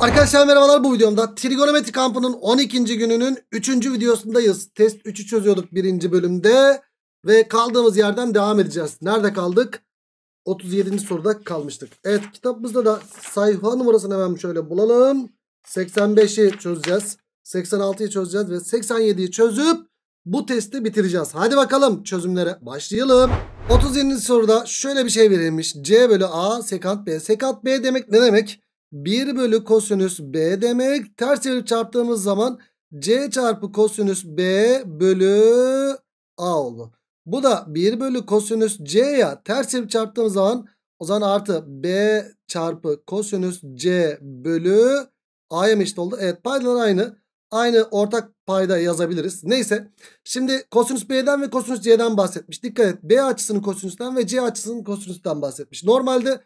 Arkadaşlar merhabalar bu videomda trigonometri kampının 12. gününün 3. videosundayız. Test 3'ü çözüyorduk 1. bölümde ve kaldığımız yerden devam edeceğiz. Nerede kaldık? 37. soruda kalmıştık. Evet kitabımızda da sayfa numarasını hemen şöyle bulalım. 85'i çözeceğiz. 86'yı çözeceğiz ve 87'yi çözüp bu testi bitireceğiz. Hadi bakalım çözümlere başlayalım. 37. soruda şöyle bir şey verilmiş. C bölü A sekant B. Sekant B demek ne demek? 1 bölü kosinüs B demek. Ters çevirip çarptığımız zaman C çarpı kosinüs B bölü A oldu. Bu da 1 bölü kosinüs C ya ters çevirip çarptığımız zaman o zaman artı B çarpı kosinüs C bölü A'ya mı eşit oldu? Evet paydalar aynı. Aynı ortak payda yazabiliriz. Neyse. Şimdi kosinüs B'den ve kosinüs C'den bahsetmiş. Dikkat et. B açısının kosinüsten ve C açısının kosinüsten bahsetmiş. Normalde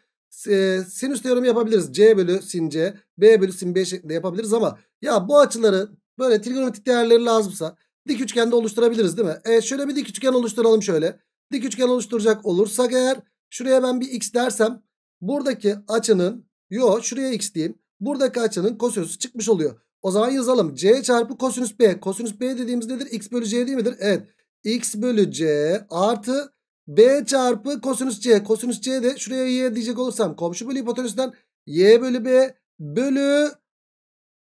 e, sinüs teoremi yapabiliriz. C bölü sin C, B bölü sin B şeklinde yapabiliriz ama ya bu açıları böyle trigonometrik değerleri lazımsa dik üçgende oluşturabiliriz değil mi? E, şöyle bir dik üçgen oluşturalım şöyle. Dik üçgen oluşturacak olursak eğer şuraya ben bir x dersem buradaki açının yo şuraya x diyeyim. Buradaki açının kosinüsü çıkmış oluyor. O zaman yazalım. C çarpı kosinüs B. Kosinüs B dediğimiz nedir? X bölü C değil midir? Evet. X bölü C artı B çarpı kosinüs C. Kosinüs C de şuraya Y diyecek olursam komşu bölü hipotenüsten Y bölü B bölü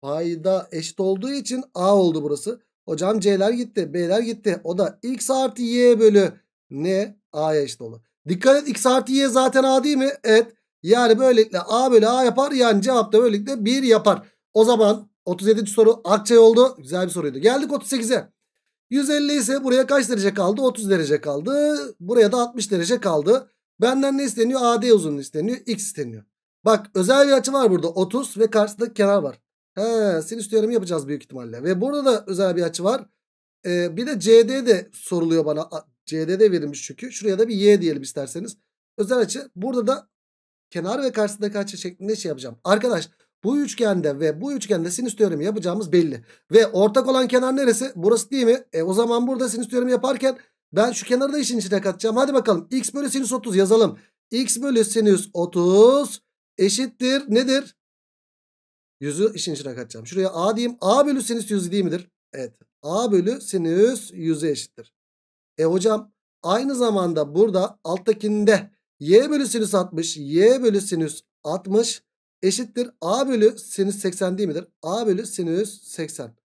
payda eşit olduğu için A oldu burası. Hocam C'ler gitti. B'ler gitti. O da X artı Y bölü ne? A'ya eşit olur. Dikkat et X artı Y zaten A değil mi? Evet. Yani böylelikle A bölü A yapar. Yani cevap da böylelikle 1 yapar. O zaman 37. soru Akçay oldu. Güzel bir soruydu. Geldik 38'e. 150 ise buraya kaç derece kaldı? 30 derece kaldı. Buraya da 60 derece kaldı. Benden ne isteniyor? AD uzunluğu isteniyor. X isteniyor. Bak özel bir açı var burada. 30 ve karşısında kenar var. He, sinüs teoremi yapacağız büyük ihtimalle. Ve burada da özel bir açı var. Ee, bir de CD de soruluyor bana. CD de verilmiş çünkü. Şuraya da bir Y diyelim isterseniz. Özel açı. Burada da kenar ve karşısındaki açı şeklinde şey yapacağım. Arkadaş bu üçgende ve bu üçgende sinüs teoremi yapacağımız belli. Ve ortak olan kenar neresi? Burası değil mi? E o zaman burada sinüs teoremi yaparken ben şu kenarı da işin içine katacağım. Hadi bakalım x bölü sinüs 30 yazalım. x bölü sinüs 30 eşittir nedir? Yüzü işin içine katacağım. Şuraya a diyeyim. a bölü sinüs 100 değil midir? Evet. a bölü sinüs 100'e eşittir. E hocam aynı zamanda burada alttakinde y bölü sinüs 60 y bölü sinüs 60 eşittir a bölü sinüs 80 değil midir? a bölü sinüs 80.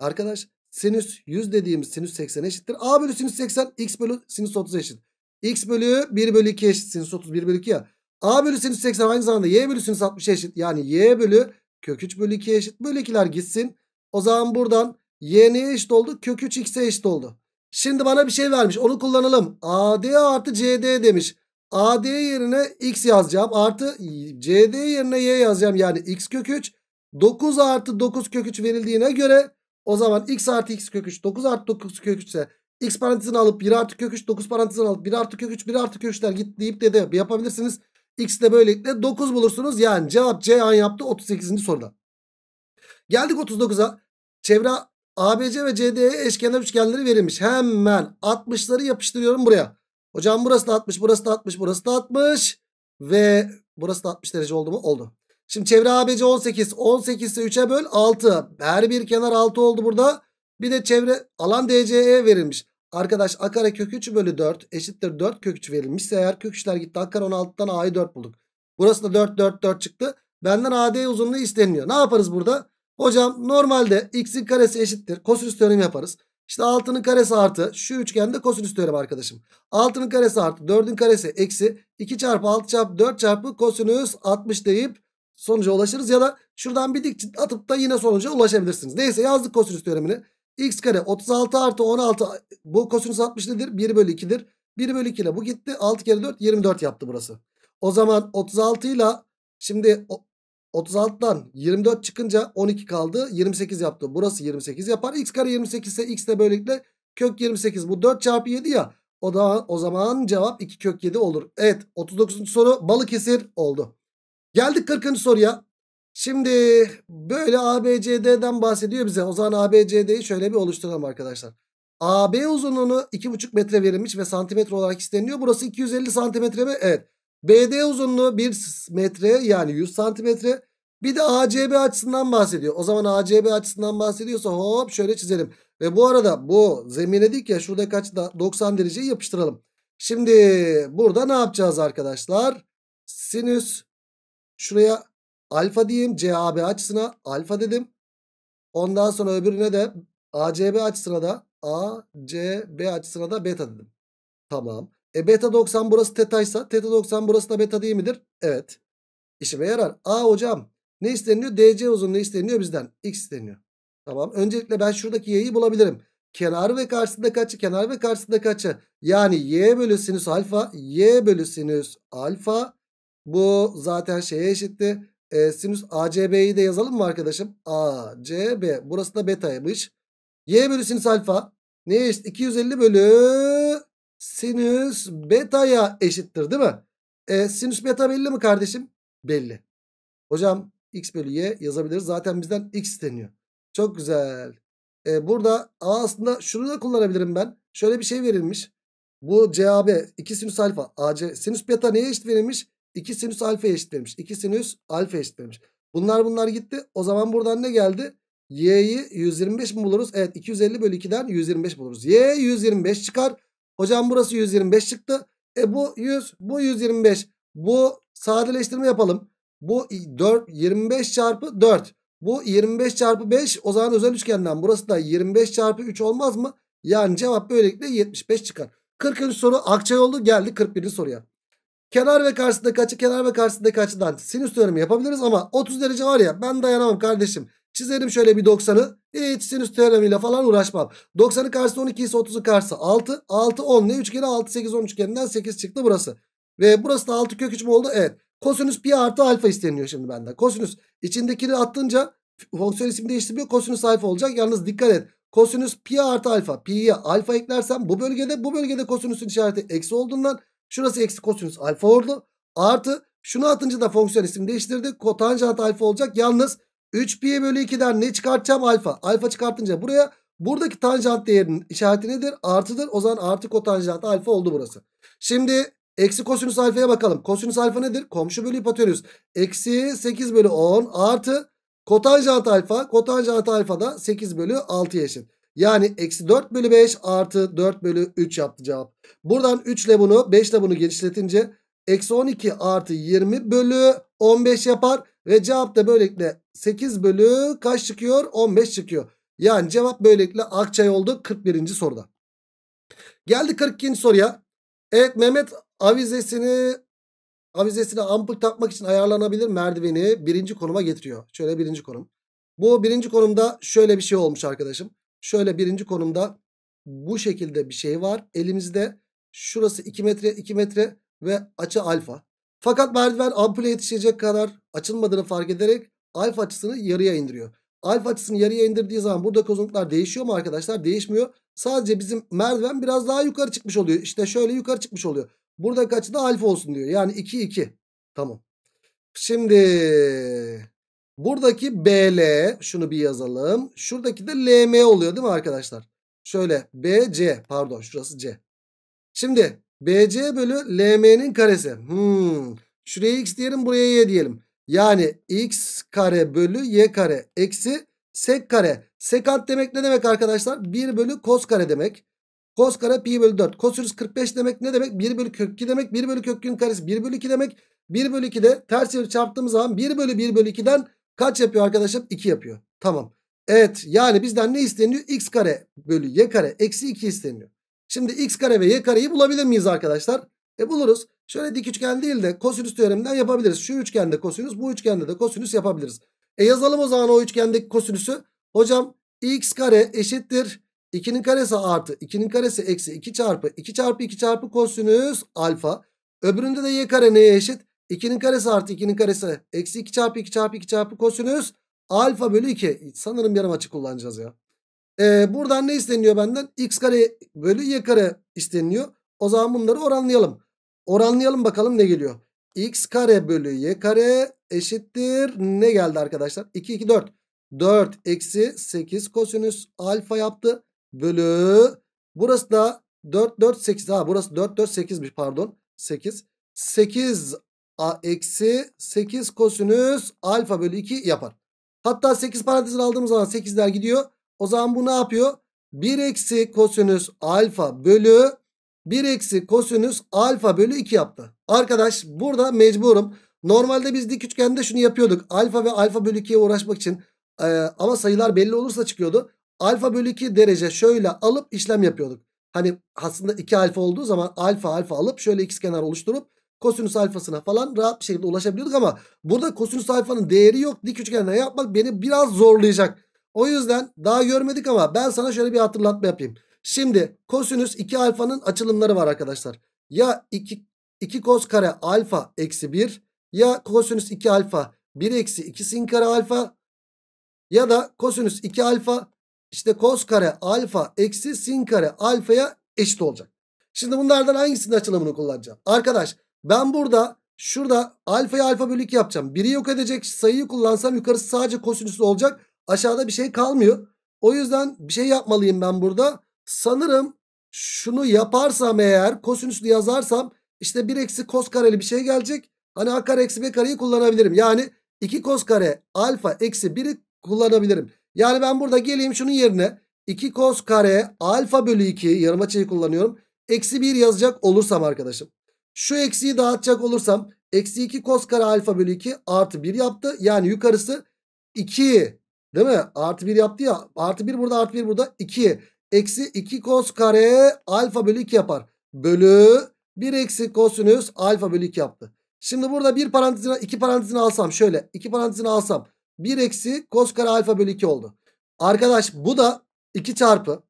Arkadaş sinüs 100 dediğimiz sinüs 80 eşittir. a bölü sinüs 80 x bölü sinüs 30 eşit. x bölü 1 bölü 2 eşit sinüs 30 1 bölü 2 ya. a bölü sinüs 80 aynı zamanda y bölü sinüs 60 eşit. Yani y bölü kök 3 bölü 2 eşit. Böyle ikiler gitsin. O zaman buradan y neye eşit oldu? Kök 3 x'e eşit oldu. Şimdi bana bir şey vermiş onu kullanalım. AD artı CD demiş. AD yerine x yazacağım. Artı CD yerine y yazacağım. Yani x kök 3. 9 artı 9 kök 3 verildiğine göre o zaman x artı x kök 3 9 artı 9 kök 3 ise x parantezini alıp 1 artı kök 3 9 parantezini alıp 1 artı kök 3 1 artı kök 3'ler git deyip de, de yapabilirsiniz. X de böylelikle 9 bulursunuz. Yani cevap C an yaptı 38. soruda. Geldik 39'a. Çevre ABC ve CD'ye eşkenar üçgenleri verilmiş. Hemen 60'ları yapıştırıyorum buraya. Hocam burası da 60, burası da 60, burası da 60. Ve burası da 60 derece oldu mu? Oldu. Şimdi çevre ABC 18. 18 ise 3'e böl 6. Her bir kenar 6 oldu burada. Bir de çevre alan DCE verilmiş. Arkadaş A kare kök 3 bölü 4 eşittir 4 kök 3 verilmişse eğer kök 3'ler gitti. A kare 16'dan A'yı 4 bulduk. Burası da 4 4 4 çıktı. Benden AD uzunluğu isteniyor. Ne yaparız burada? Hocam normalde x'in karesi eşittir. Kosinüs teoremi yaparız. İşte 6'nın karesi artı şu üçgende kosinüs teoremi arkadaşım. 6'nın karesi artı 4'ün karesi eksi 2 çarpı 6 çarpı 4 çarpı kosinüs 60 deyip sonuca ulaşırız. Ya da şuradan bir dik atıp da yine sonuca ulaşabilirsiniz. Neyse yazdık kosinüs teoremini. x kare 36 artı 16 bu kosinüs 60 nedir? 1 bölü 2'dir. 1 bölü 2 ile bu gitti. 6 kere 4 24 yaptı burası. O zaman 36 ile şimdi 36'dan 24 çıkınca 12 kaldı. 28 yaptı. Burası 28 yapar. X kare 28 ise x de böylelikle kök 28. Bu 4 çarpı 7 ya. O da o zaman cevap 2 kök 7 olur. Evet 39. soru Balıkesir oldu. Geldik 40. soruya. Şimdi böyle ABCD'den bahsediyor bize. O zaman ABCD'yi şöyle bir oluşturalım arkadaşlar. AB uzunluğunu 2,5 metre verilmiş ve santimetre olarak isteniyor. Burası 250 santimetre mi? Evet. BD uzunluğu 1 metre yani 100 santimetre. Bir de ACB açısından bahsediyor. O zaman ACB açısından bahsediyorsa hop şöyle çizelim. Ve bu arada bu zemine dik ya şurada kaç da 90 dereceyi yapıştıralım. Şimdi burada ne yapacağız arkadaşlar? Sinüs şuraya alfa diyeyim CAB açısına alfa dedim. Ondan sonra öbürüne de ACB açısına da ACB açısına da beta dedim. Tamam. E beta 90 burası tetaysa teta 90 burası da beta değil midir? Evet. İşime yarar. A hocam ne isteniyor? DC uzunluğu isteniyor bizden. X isteniyor. Tamam. Öncelikle ben şuradaki y'yi bulabilirim. Kenar ve karşısında kaçı, kenar ve karşısında kaçı? Yani y bölü sinüs alfa, y bölü sinüs alfa. Bu zaten şeye eşitti. E, sinüs ACB'yi de yazalım mı arkadaşım? ACB. Burası da betaymış. Y bölü sinüs alfa. ne eşit? 250 bölü sinüs beta'ya eşittir değil mi? E, sinüs beta belli mi kardeşim? Belli. Hocam x bölü y yazabiliriz. Zaten bizden x deniyor. Çok güzel. E, burada a aslında şunu da kullanabilirim ben. Şöyle bir şey verilmiş. Bu CAB 2 sinüs alfa. AC sinüs beta neye eşit verilmiş? 2 sinüs alfa eşit verilmiş. 2 sinüs alfa eşit verilmiş. Bunlar bunlar gitti. O zaman buradan ne geldi? Y'yi 125 mi buluruz? Evet 250 bölü 2'den 125 buluruz. Y 125 çıkar. Hocam burası 125 çıktı. E bu 100 bu 125. Bu sadeleştirme yapalım. Bu 4 25 çarpı 4. Bu 25 çarpı 5 o zaman özel üçgenden burası da 25 çarpı 3 olmaz mı? Yani cevap böylelikle 75 çıkar. 40. soru Akçayollu geldi 41. soruya. Kenar ve karşısındaki açı kenar ve karşısındaki açıdan sinüs teoremi yapabiliriz ama 30 derece var ya ben dayanamam kardeşim. Çizerim şöyle bir 90'ı. Hiç sinüs teoremiyle falan uğraşmam. 90'ın karşısı 12 ise 30'un karşısı 6. 6 10 ne? Üçgeni 6 8 10 üçgeninden 8 çıktı burası. Ve burası da 6 kök 3 mü oldu? Evet. Kosinüs pi artı alfa isteniyor şimdi benden. Kosinüs içindekini attınca fonksiyon ismi değiştirmiyor. Kosinüs alfa olacak. Yalnız dikkat et. Kosinüs pi artı alfa. Pi'ye alfa eklersem bu bölgede bu bölgede kosinüsün işareti eksi olduğundan şurası eksi kosinüs alfa oldu. Artı şunu atınca da fonksiyon isim değiştirdi. Kotanjant alfa olacak. Yalnız 3 pi bölü 2'den ne çıkartacağım? Alfa. Alfa çıkartınca buraya buradaki tanjant değerinin işareti nedir? Artıdır. O zaman artı kotanjant alfa oldu burası. Şimdi eksi kosinüs alfaya bakalım. Kosinüs alfa nedir? Komşu bölü hipotenüs. Eksi 8 bölü 10 artı kotanjant alfa. Kotanjant alfa da 8 bölü 6 eşit. Yani eksi 4 bölü 5 artı 4 bölü 3 yaptı cevap. Buradan 3 ile bunu 5 ile bunu genişletince eksi 12 artı 20 bölü 15 yapar. Ve cevap da böylelikle 8 bölü kaç çıkıyor? 15 çıkıyor. Yani cevap böylelikle Akçay oldu 41. soruda. Geldi 42. soruya. Evet Mehmet avizesini avizesine ampul takmak için ayarlanabilir merdiveni birinci konuma getiriyor. Şöyle birinci konum. Bu birinci konumda şöyle bir şey olmuş arkadaşım. Şöyle birinci konumda bu şekilde bir şey var. Elimizde şurası 2 metre 2 metre ve açı alfa. Fakat merdiven ampule yetişecek kadar açılmadığını fark ederek alfa açısını yarıya indiriyor. Alfa açısını yarıya indirdiği zaman burada kozonuklar değişiyor mu arkadaşlar? Değişmiyor. Sadece bizim merdiven biraz daha yukarı çıkmış oluyor. İşte şöyle yukarı çıkmış oluyor. Buradaki açı da alfa olsun diyor. Yani 2 2. Tamam. Şimdi buradaki BL şunu bir yazalım. Şuradaki de LM oluyor değil mi arkadaşlar? Şöyle BC pardon şurası C. Şimdi BC bölü LM'nin karesi. Hmm. Şuraya x diyelim buraya y diyelim. Yani x kare bölü y kare eksi sek kare. Sekant demek ne demek arkadaşlar? 1 bölü kos kare demek. Kos kare pi bölü 4. Kos 45 demek ne demek? 1 bölü kök 2 demek. 1 bölü kök 2'nin karesi 1 bölü 2 demek. 1 bölü 2'de ters çevir çarptığımız zaman 1 bölü 1 bölü 2'den kaç yapıyor arkadaşım? 2 yapıyor. Tamam. Evet yani bizden ne isteniyor? x kare bölü y kare eksi 2 isteniyor. Şimdi x kare ve y kareyi bulabilir miyiz arkadaşlar? E buluruz. Şöyle dik üçgen değil de kosinüs teoreminden yapabiliriz. Şu üçgende kosinüs bu üçgende de kosinüs yapabiliriz. E yazalım o zaman o üçgendeki kosinüsü. Hocam x kare eşittir. 2'nin karesi artı 2'nin karesi eksi 2 çarpı 2 çarpı 2 çarpı kosinüs alfa. Öbüründe de y kare neye eşit? 2'nin karesi artı 2'nin karesi eksi 2 çarpı 2 çarpı 2 çarpı kosinüs alfa bölü 2. Sanırım yarım açı kullanacağız ya. Ee, buradan ne isteniyor benden? X kare bölü Y kare isteniyor O zaman bunları oranlayalım. Oranlayalım bakalım ne geliyor. X kare bölü Y kare eşittir. Ne geldi arkadaşlar? 2, 2, 4. 4 eksi 8 kosinüs alfa yaptı. Bölü. Burası da 4, 4, 8. Ha burası 4, 4, 8'miş pardon. 8. 8 a eksi 8 kosinüs alfa bölü 2 yapar. Hatta 8 parantezini aldığımız zaman 8'ler gidiyor. O zaman bu ne yapıyor? 1 eksi kosinüs alfa bölü 1 eksi kosinüs alfa bölü 2 yaptı. Arkadaş burada mecburum. Normalde biz dik üçgende şunu yapıyorduk. Alfa ve alfa bölü 2'ye uğraşmak için e, ama sayılar belli olursa çıkıyordu. Alfa bölü 2 derece şöyle alıp işlem yapıyorduk. Hani aslında 2 alfa olduğu zaman alfa alfa alıp şöyle ikizkenar oluşturup kosinüs alfasına falan rahat bir şekilde ulaşabiliyorduk ama burada kosinüs alfanın değeri yok. Dik üçgenden yapmak beni biraz zorlayacak. O yüzden daha görmedik ama ben sana şöyle bir hatırlatma yapayım. Şimdi kosinüs 2 alfanın açılımları var arkadaşlar. Ya 2, 2 kos kare alfa eksi 1 ya kosinüs 2 alfa 1 eksi 2 sin kare alfa ya da kosinüs 2 alfa işte kos kare alfa eksi sin kare alfaya eşit olacak. Şimdi bunlardan hangisinin açılımını kullanacağım? Arkadaş ben burada şurada alfaya alfa bölü 2 yapacağım. Biri yok edecek sayıyı kullansam yukarısı sadece kosinüslü olacak. Aşağıda bir şey kalmıyor. O yüzden bir şey yapmalıyım ben burada. Sanırım şunu yaparsam eğer kosinüsünü yazarsam işte 1 eksi kos kareli bir şey gelecek. Hani a kare eksi b kareyi kullanabilirim. Yani 2 kos kare alfa eksi 1'i kullanabilirim. Yani ben burada geleyim şunun yerine 2 kos kare alfa bölü 2 yarım açıyı kullanıyorum. Eksi 1 yazacak olursam arkadaşım. Şu eksiyi dağıtacak olursam eksi 2 kos kare alfa bölü 2 artı 1 yaptı. Yani yukarısı 2 Değil mi? Artı 1 yaptı ya. Artı 1 burada artı 1 burada. 2. Eksi 2 kos kare alfa bölü 2 yapar. Bölü 1 eksi kosinüs alfa bölü 2 yaptı. Şimdi burada bir parantezine iki parantezine alsam şöyle. iki parantezine alsam 1 eksi kos kare alfa bölü 2 oldu. Arkadaş bu da 2 çarpı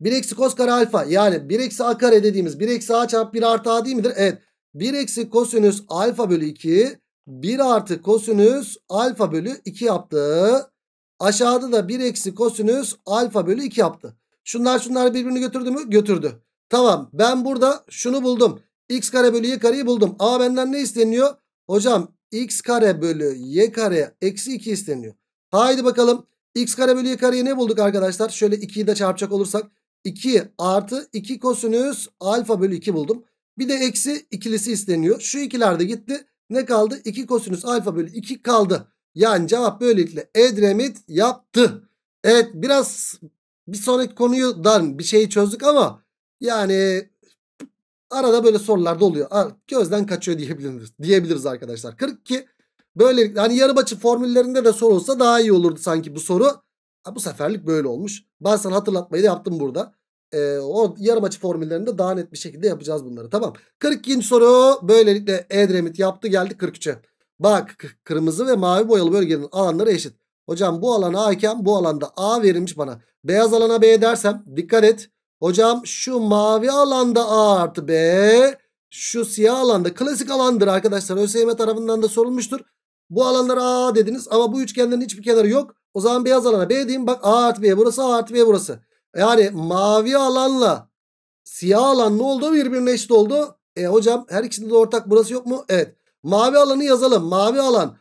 1 eksi kos kare alfa yani 1 eksi a kare dediğimiz 1 eksi a çarpı 1 artı a değil midir? Evet. 1 eksi kosinüs alfa bölü 2 1 artı kosinüs alfa bölü 2 yaptı. Aşağıda da 1 eksi kosinüs alfa bölü 2 yaptı. Şunlar şunlar birbirini götürdü mü? Götürdü. Tamam ben burada şunu buldum. X kare bölü y kareyi buldum. Ama benden ne isteniyor? Hocam x kare bölü y kare eksi 2 isteniyor. Haydi bakalım. X kare bölü y kareyi ne bulduk arkadaşlar? Şöyle 2'yi de çarpacak olursak. 2 artı 2 kosinüs alfa bölü 2 buldum. Bir de eksi ikilisi isteniyor. Şu ikiler de gitti. Ne kaldı? 2 kosinüs alfa bölü 2 kaldı. Yani cevap böylelikle Edremit yaptı. Evet biraz bir sonraki konudan bir şeyi çözdük ama yani arada böyle sorular da oluyor. Gözden kaçıyor diyebiliriz, diyebiliriz arkadaşlar. 42 böylelikle hani yarım açı formüllerinde de sorulsa daha iyi olurdu sanki bu soru. Ha, bu seferlik böyle olmuş. Ben sana hatırlatmayı da yaptım burada e, o yarım açı formüllerinde daha net bir şekilde yapacağız bunları. Tamam. 42. soru böylelikle Edremit yaptı geldi 43'e. Bak kırmızı ve mavi boyalı bölgenin alanları eşit. Hocam bu alana A iken bu alanda A verilmiş bana. Beyaz alana B dersem dikkat et. Hocam şu mavi alanda A artı B. Şu siyah alanda klasik alandır arkadaşlar. ÖSYM tarafından da sorulmuştur. Bu alanlara A dediniz ama bu üçgenlerin hiçbir kenarı yok. O zaman beyaz alana B diyeyim. Bak A artı B burası A artı B burası. Yani mavi alanla siyah alan ne oldu? Birbirine eşit oldu. E hocam her ikisinde de ortak burası yok mu? Evet. Mavi alanı yazalım. Mavi alan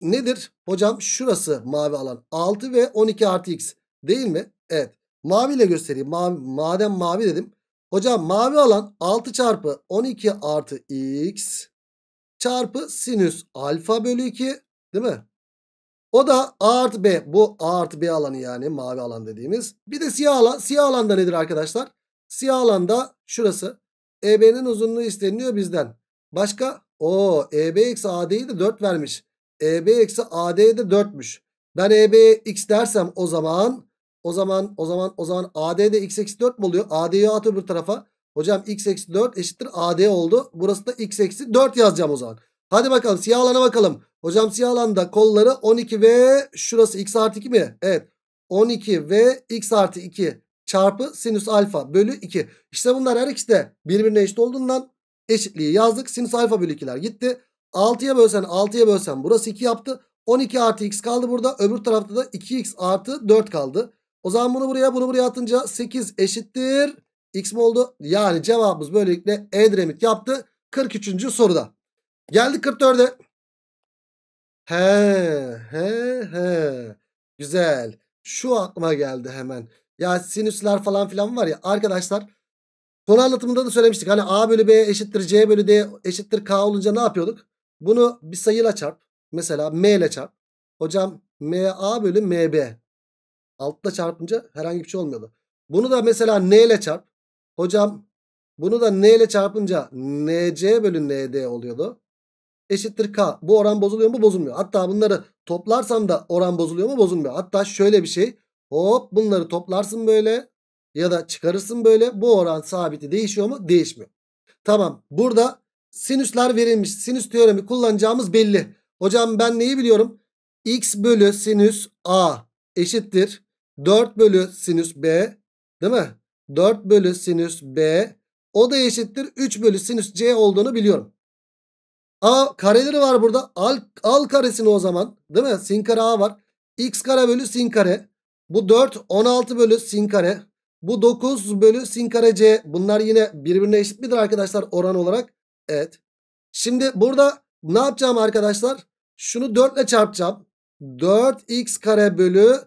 nedir? Hocam şurası mavi alan. 6 ve 12 artı x değil mi? Evet. Mavi ile göstereyim. Mavi, madem mavi dedim. Hocam mavi alan 6 çarpı 12 artı x çarpı sinüs alfa bölü 2 değil mi? O da A artı B. Bu A artı B alanı yani mavi alan dediğimiz. Bir de siyah alan. Siyah alanda nedir arkadaşlar? Siyah alanda şurası. EB'nin uzunluğu isteniliyor bizden. Başka? O EB eksi AD'yi de 4 vermiş. EB eksi AD'ye de 4'müş. Ben EB x dersem o zaman o zaman o zaman o zaman AD'de x eksi 4 mi oluyor? AD'yi at öbür tarafa. Hocam x eksi 4 eşittir AD oldu. Burası da x eksi 4 yazacağım o zaman. Hadi bakalım siyah alana bakalım. Hocam siyah alanda kolları 12 ve şurası x artı 2 mi? Evet. 12 ve x artı 2 çarpı sinüs alfa bölü 2. İşte bunlar her ikisi de birbirine eşit olduğundan eşitliği yazdık. Sinüs alfa bölü 2'ler gitti. 6'ya bölsen 6'ya bölsen burası 2 yaptı. 12 artı x kaldı burada. Öbür tarafta da 2x artı 4 kaldı. O zaman bunu buraya bunu buraya atınca 8 eşittir. X mi oldu? Yani cevabımız böylelikle Edremit yaptı. 43. soruda. Geldik 44'e. He he he. Güzel. Şu aklıma geldi hemen. Ya sinüsler falan filan var ya arkadaşlar. Konu anlatımında da söylemiştik. Hani A bölü B eşittir C bölü D eşittir K olunca ne yapıyorduk? Bunu bir sayıyla çarp. Mesela M ile çarp. Hocam m a bölü m b Altta çarpınca herhangi bir şey olmuyordu. Bunu da mesela N ile çarp. Hocam bunu da N ile çarpınca n c bölü n d oluyordu eşittir k. Bu oran bozuluyor mu? Bozulmuyor. Hatta bunları toplarsam da oran bozuluyor mu? Bozulmuyor. Hatta şöyle bir şey. Hop bunları toplarsın böyle ya da çıkarırsın böyle. Bu oran sabiti değişiyor mu? Değişmiyor. Tamam. Burada sinüsler verilmiş. Sinüs teoremi kullanacağımız belli. Hocam ben neyi biliyorum? x bölü sinüs a eşittir. 4 bölü sinüs b değil mi? 4 bölü sinüs b o da eşittir 3 bölü sinüs c olduğunu biliyorum. A kareleri var burada. Al, al karesini o zaman. Değil mi? Sin kare A var. X kare bölü sin kare. Bu 4 16 bölü sin kare. Bu 9 bölü sin kare C. Bunlar yine birbirine eşit midir arkadaşlar oran olarak? Evet. Şimdi burada ne yapacağım arkadaşlar? Şunu 4 ile çarpacağım. 4x kare bölü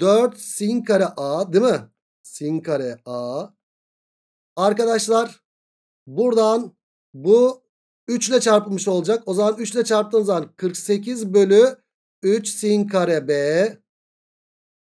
4 sin kare A değil mi? Sin kare A. Arkadaşlar buradan bu 3 ile çarpılmış olacak. O zaman 3 ile çarptığım zaman 48 bölü 3 sin kare b.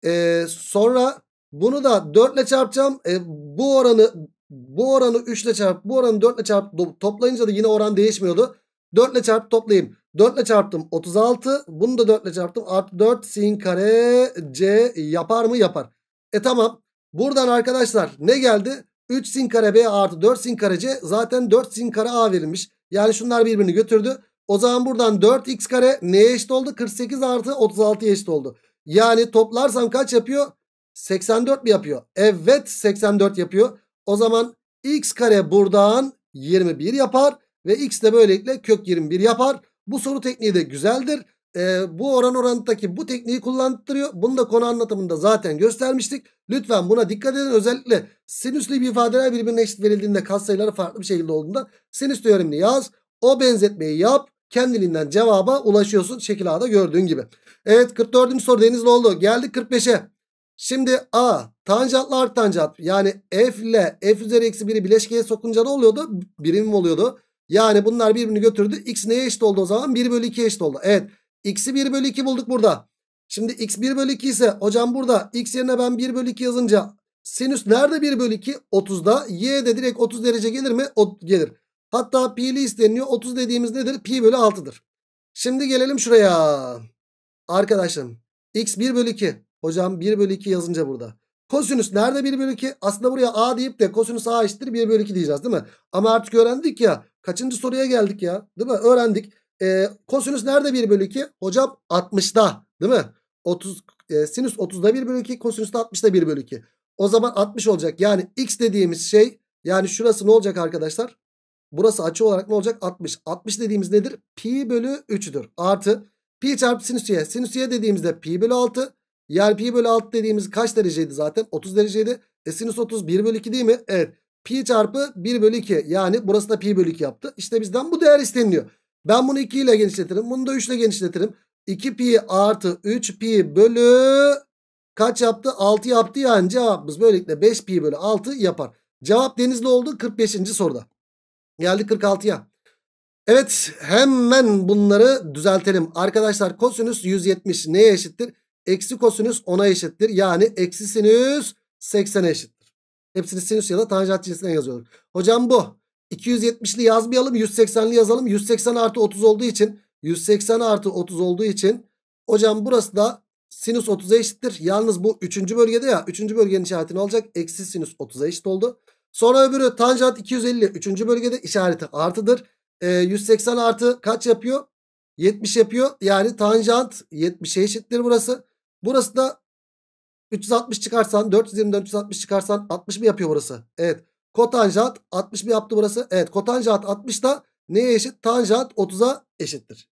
Ee, sonra bunu da 4 ile çarpacağım. Ee, bu oranı bu oranı 3 ile çarp, bu oranı 4 ile çarp toplayınca da yine oran değişmiyordu. 4 ile çarp toplayayım. 4 ile çarptım 36. Bunu da 4 ile çarptım. Artı 4 sin kare c yapar mı? Yapar. E tamam. Buradan arkadaşlar ne geldi? 3 sin kare b artı 4 sin kare c zaten 4 sin kare a verilmiş. Yani şunlar birbirini götürdü. O zaman buradan 4x kare neye eşit oldu? 48 artı 36 eşit oldu. Yani toplarsam kaç yapıyor? 84 mi yapıyor? Evet 84 yapıyor. O zaman x kare buradan 21 yapar. Ve x de böylelikle kök 21 yapar. Bu soru tekniği de güzeldir e, bu oran orantıdaki bu tekniği kullandırıyor. Bunu da konu anlatımında zaten göstermiştik. Lütfen buna dikkat edin. Özellikle sinüslü bir ifadeler birbirine eşit verildiğinde katsayıları farklı bir şekilde olduğunda sinüs teoremini yaz. O benzetmeyi yap. Kendiliğinden cevaba ulaşıyorsun. Şekil A'da gördüğün gibi. Evet 44. soru Denizli oldu. Geldik 45'e. Şimdi A tanjantla art tanjant yani F ile F üzeri eksi 1'i bileşkeye sokunca ne oluyordu? Birim oluyordu. Yani bunlar birbirini götürdü. X neye eşit oldu o zaman? 1 bölü 2 eşit oldu. Evet X'i 1 bölü 2 bulduk burada. Şimdi x 1 bölü 2 ise hocam burada x yerine ben 1 bölü 2 yazınca sinüs nerede 1 bölü 2? 30'da. Y de direkt 30 derece gelir mi? O, gelir. Hatta pi'li isteniyor. 30 dediğimiz nedir? Pi bölü 6'dır. Şimdi gelelim şuraya. Arkadaşım x 1 bölü 2. Hocam 1 bölü 2 yazınca burada. Kosinüs nerede 1 bölü 2? Aslında buraya a deyip de kosinüs a eşittir 1 bölü 2 diyeceğiz değil mi? Ama artık öğrendik ya. Kaçıncı soruya geldik ya? Değil mi? Öğrendik. E, kosinüs nerede 1 bölü 2? Hocam 60'da değil mi? 30, e, sinüs 30'da 1 bölü 2. Kosinüs de 60'da 1 bölü 2. O zaman 60 olacak. Yani x dediğimiz şey yani şurası ne olacak arkadaşlar? Burası açı olarak ne olacak? 60. 60 dediğimiz nedir? Pi bölü 3'dür. Artı pi çarpı sinüs y. Sinüs y dediğimizde pi bölü 6. Yani pi bölü 6 dediğimiz kaç dereceydi zaten? 30 dereceydi. E sinüs 30 1 bölü 2 değil mi? Evet. Pi çarpı 1 bölü 2. Yani burası da pi bölü 2 yaptı. İşte bizden bu değer isteniliyor. Ben bunu 2 ile genişletirim. Bunu da 3 ile genişletirim. 2 pi artı 3 pi bölü kaç yaptı? 6 yaptı yani cevabımız böylelikle 5 pi bölü 6 yapar. Cevap denizli oldu 45. soruda. Geldi 46'ya. Evet hemen bunları düzeltelim. Arkadaşlar kosinüs 170 neye eşittir? Eksi kosinüs 10'a eşittir. Yani eksi sinüs 80'e eşittir. Hepsini sinüs ya da tanjant cinsinden yazıyoruz. Hocam bu. 270'li yazmayalım 180'li yazalım. 180 artı 30 olduğu için 180 artı 30 olduğu için hocam burası da sinüs 30'a eşittir. Yalnız bu 3. bölgede ya 3. bölgenin işaretini alacak. Eksi sinüs 30'a eşit oldu. Sonra öbürü tanjant 250 3. bölgede işareti artıdır. E, ee, 180 artı kaç yapıyor? 70 yapıyor. Yani tanjant 70'e eşittir burası. Burası da 360 çıkarsan 420'den 360 çıkarsan 60 mı yapıyor burası? Evet. Kotanjant 60 mı yaptı burası? Evet kotanjant 60 da neye eşit? Tanjant 30'a eşittir.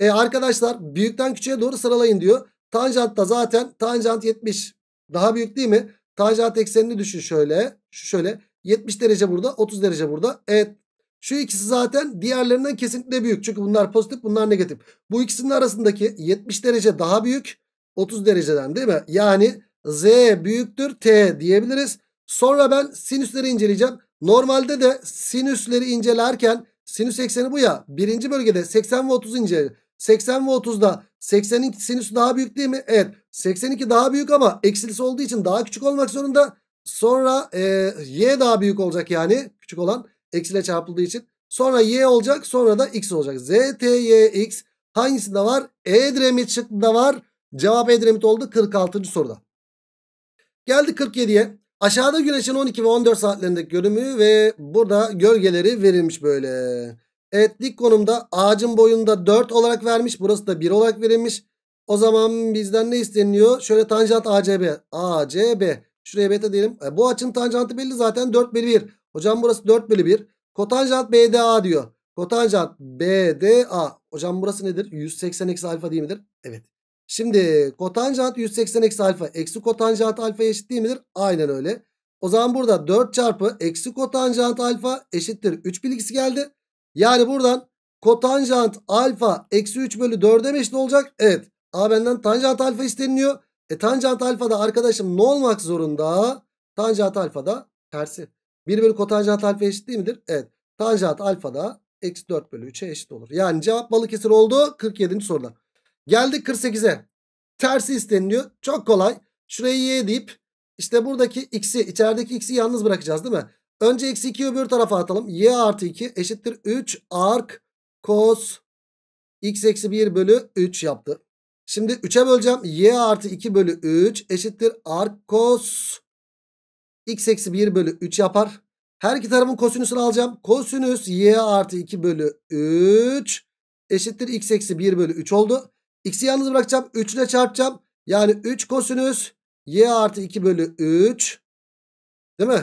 E arkadaşlar büyükten küçüğe doğru sıralayın diyor. Tanjant da zaten tanjant 70. Daha büyük değil mi? Tanjant eksenini düşün şöyle. Şu şöyle. 70 derece burada 30 derece burada. Evet şu ikisi zaten diğerlerinden kesinlikle büyük. Çünkü bunlar pozitif bunlar negatif. Bu ikisinin arasındaki 70 derece daha büyük 30 dereceden değil mi? Yani Z büyüktür T diyebiliriz. Sonra ben sinüsleri inceleyeceğim. Normalde de sinüsleri incelerken sinüs ekseni bu ya. Birinci bölgede 80 ve 30 ince 80 ve 30'da 80'in sinüsü daha büyük değil mi? Evet. 82 daha büyük ama eksilisi olduğu için daha küçük olmak zorunda. Sonra e, y daha büyük olacak yani küçük olan eksile çarpıldığı için. Sonra y olacak sonra da x olacak. Z, T, Y, X hangisinde var? E Edremit şıkkında var. Cevap e Edremit oldu 46. soruda. Geldi 47'ye. Aşağıda güneşin 12 ve 14 saatlerindeki görünümü ve burada gölgeleri verilmiş böyle. Evet dik konumda ağacın boyunda 4 olarak vermiş. Burası da 1 olarak verilmiş. O zaman bizden ne isteniyor? Şöyle tanjant ACB. ACB. Şuraya beta diyelim. E, bu açının tanjantı belli zaten 4 bölü 1. Hocam burası 4 bölü 1. Kotanjant BDA diyor. Kotanjant BDA. Hocam burası nedir? 180 eksi alfa değil midir? Evet. Şimdi kotanjant 180 eksi alfa eksi kotanjant alfa eşit değil midir? Aynen öyle. O zaman burada 4 çarpı eksi kotanjant alfa eşittir 3 bilgisi geldi. Yani buradan kotanjant alfa eksi 3 bölü 4'e mi eşit olacak? Evet. A benden tanjant alfa isteniliyor. E tanjant alfa da arkadaşım ne olmak zorunda? Tanjant alfa da tersi. 1 bölü kotanjant alfa eşit değil midir? Evet. Tanjant alfa da eksi 4 bölü 3'e eşit olur. Yani cevap balık Balıkesir oldu 47. soruda. Geldik 48'e. Tersi isteniliyor. Çok kolay. Şurayı y deyip işte buradaki x'i içerideki x'i yalnız bırakacağız değil mi? Önce eksi 2'yi öbür tarafa atalım. y artı 2 eşittir 3 ark cos x eksi 1 bölü 3 yaptı. Şimdi 3'e böleceğim. y artı 2 bölü 3 eşittir ark cos x eksi 1 bölü 3 yapar. Her iki tarafın kosinüsünü alacağım. Kosinüs y artı 2 bölü 3 eşittir x eksi 1 bölü 3 oldu. X'i yalnız bırakacağım. 3 ile çarpacağım. Yani 3 kosinüs y artı 2 bölü 3 değil mi?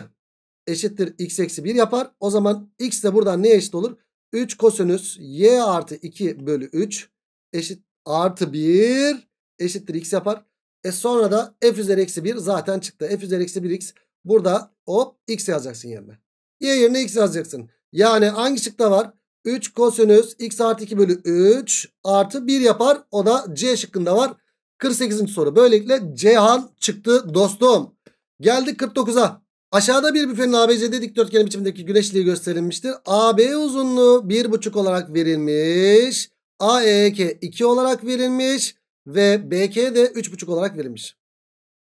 Eşittir x eksi 1 yapar. O zaman x de buradan neye eşit olur? 3 kosinüs y artı 2 bölü 3 eşit artı 1 eşittir x yapar. E sonra da f üzeri eksi 1 zaten çıktı. f üzeri eksi 1 x. Burada hop x yazacaksın yerine. Y yerine x yazacaksın. Yani hangi şıkta var? 3 kosinüs x artı 2 bölü 3 artı 1 yapar. O da C şıkkında var. 48. soru. Böylelikle Ceyhan çıktı dostum. Geldik 49'a. Aşağıda bir büfenin ABCD dikdörtgen biçimindeki güneşliği gösterilmiştir. AB uzunluğu 1,5 olarak verilmiş. AEK 2 olarak verilmiş. Ve BK de 3,5 olarak verilmiş.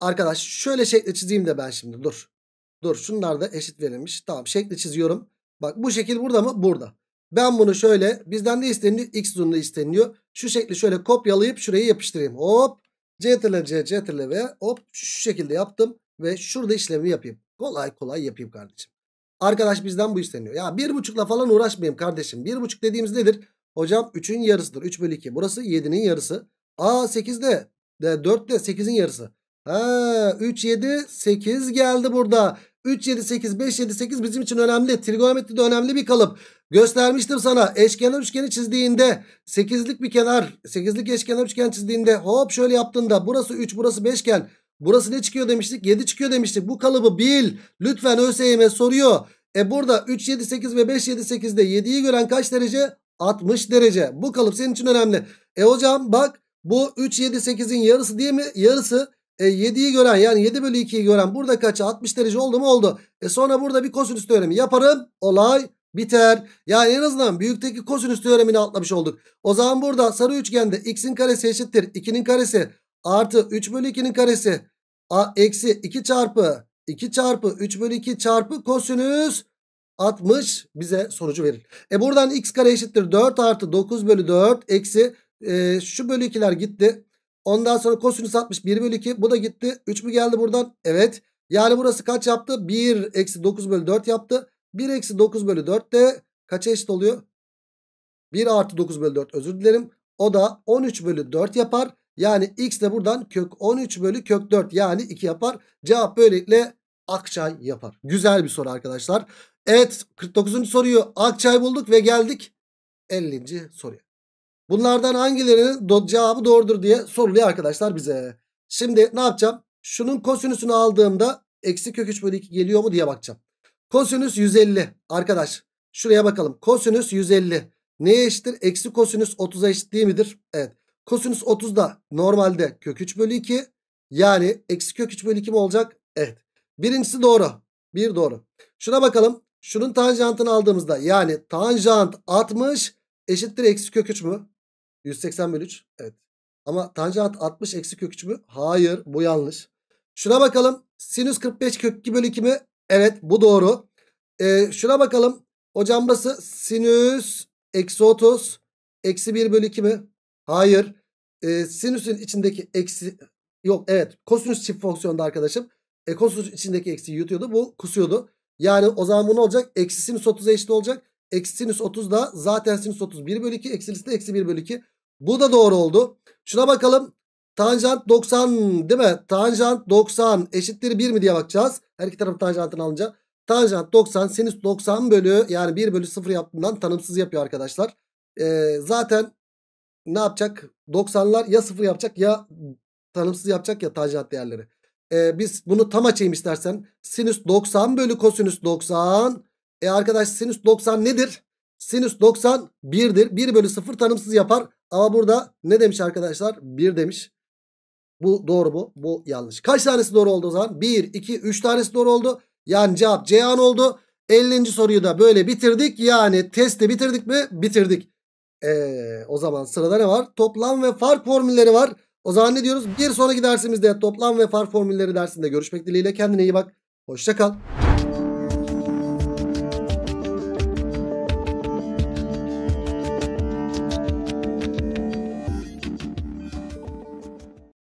Arkadaş şöyle şekli çizeyim de ben şimdi dur. Dur şunlar da eşit verilmiş. Tamam şekli çiziyorum. Bak bu şekil burada mı? Burada. Ben bunu şöyle bizden de isteniyor? X uzunluğu isteniyor. Şu şekli şöyle kopyalayıp şurayı yapıştırayım. Hop. Ctrl C Ctrl V hop şu şekilde yaptım ve şurada işlemi yapayım. Kolay kolay yapayım kardeşim. Arkadaş bizden bu isteniyor. Ya bir buçukla falan uğraşmayayım kardeşim. Bir buçuk dediğimiz nedir? Hocam 3'ün yarısıdır. 3 bölü 2. Burası 7'nin yarısı. Aa 8'de. de 8'in yarısı. Ha 3 7 8 geldi burada. 3 7 8 5 7 8 bizim için önemli. Trigonometri önemli bir kalıp. Göstermiştim sana eşkenar üçgeni çizdiğinde 8'lik bir kenar 8'lik eşkenar üçgen çizdiğinde hop şöyle yaptığında burası 3 burası 5 iken burası ne çıkıyor demiştik 7 çıkıyor demiştik. Bu kalıbı bil lütfen ÖSYM soruyor. E burada 3 7 8 ve 5 7 8'de 7'yi gören kaç derece? 60 derece. Bu kalıp senin için önemli. E hocam bak bu 3 7 8'in yarısı değil mi? Yarısı e, 7'yi gören yani 7 bölü 2'yi gören burada kaç? 60 derece oldu mu? Oldu. E sonra burada bir kosinüs teoremi yaparım. Olay biter. Yani en azından büyükteki kosinüs teoremini atlamış olduk. O zaman burada sarı üçgende x'in karesi eşittir 2'nin karesi artı 3 bölü 2'nin karesi a, eksi 2 çarpı 2 çarpı 3 bölü 2 çarpı kosinüs 60 bize sonucu verir. E buradan x kare eşittir 4 artı 9 bölü 4 eksi e, şu bölü 2'ler gitti. Ondan sonra kosinüs 60 1 bölü 2 bu da gitti. 3 mü geldi buradan? Evet. Yani burası kaç yaptı? 1 eksi 9 bölü 4 yaptı. 1 eksi 9 bölü 4 de kaça eşit oluyor? 1 artı 9 bölü 4 özür dilerim. O da 13 bölü 4 yapar. Yani x de buradan kök 13 bölü kök 4 yani 2 yapar. Cevap böylelikle Akçay yapar. Güzel bir soru arkadaşlar. Evet 49. soruyu Akçay bulduk ve geldik 50. soruya. Bunlardan hangilerinin do cevabı doğrudur diye soruluyor arkadaşlar bize. Şimdi ne yapacağım? Şunun kosinüsünü aldığımda eksi kök 3 bölü 2 geliyor mu diye bakacağım. Kosinüs 150 arkadaş şuraya bakalım. Kosinüs 150 neye eşittir? Eksi kosinüs 30'a eşit değil midir? Evet. Kosinüs 30 da normalde kök 3 bölü 2 yani eksi kök 3 bölü 2 mi olacak? Evet. Birincisi doğru. Bir doğru. Şuna bakalım. Şunun tanjantını aldığımızda yani tanjant 60 eşittir eksi kök 3 mü? 180 bölü 3. Evet. Ama tanjant 60 eksi kök 3 mü? Hayır bu yanlış. Şuna bakalım. Sinüs 45 kök 2 bölü 2 mi? Evet bu doğru. Ee, şuna bakalım. Hocam burası sinüs eksi 30 eksi 1 bölü 2 mi? Hayır. Ee, sinüsün içindeki eksi yok evet kosinüs çift fonksiyonda arkadaşım. E, kosinüs içindeki eksi yutuyordu bu kusuyordu. Yani o zaman bu ne olacak? Eksi sinüs 30'a eşit olacak. Eksi sinüs 30 da zaten sinüs 30 1 bölü 2 eksilisi de eksi 1 bölü 2. Bu da doğru oldu. Şuna bakalım. Tanjant 90 değil mi? Tanjant 90 eşittir 1 mi diye bakacağız. Her iki tarafı tanjantını alınca. Tanjant 90 sinüs 90 bölü yani 1 bölü 0 yaptığından tanımsız yapıyor arkadaşlar. Ee, zaten ne yapacak? 90'lar ya 0 yapacak ya tanımsız yapacak ya tanjant değerleri. Ee, biz bunu tam açayım istersen. Sinüs 90 bölü kosinüs 90. E arkadaş sinüs 90 nedir? Sinüs 90 1'dir. 1 bölü 0 tanımsız yapar. Ama burada ne demiş arkadaşlar? 1 demiş. Bu doğru mu? Bu yanlış. Kaç tanesi doğru oldu o zaman? 1, 2, 3 tanesi doğru oldu. Yani cevap Ceyhan oldu. 50. soruyu da böyle bitirdik. Yani testi bitirdik mi? Bitirdik. Ee, o zaman sırada ne var? Toplam ve fark formülleri var. O zaman ne diyoruz? Bir sonraki dersimizde toplam ve fark formülleri dersinde görüşmek dileğiyle. Kendine iyi bak. hoşçakal kal.